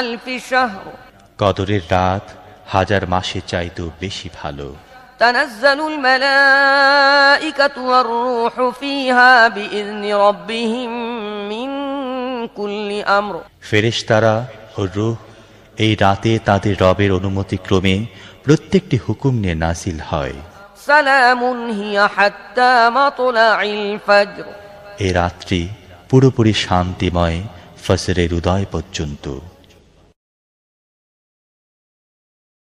আলফি কদরের রাত হাজার মাসে চাইতেও বেশি ভালো تنزل الملائكة والروح ফেরেশতারা ও এই রাতে তাদের রবের অনুমতিক্রমে প্রত্যেকটি হুকুম নিয়ে নাসিল হয় এ রাত্রি পুরোপুরি শান্তিময় ফসরের উদয় পর্যন্ত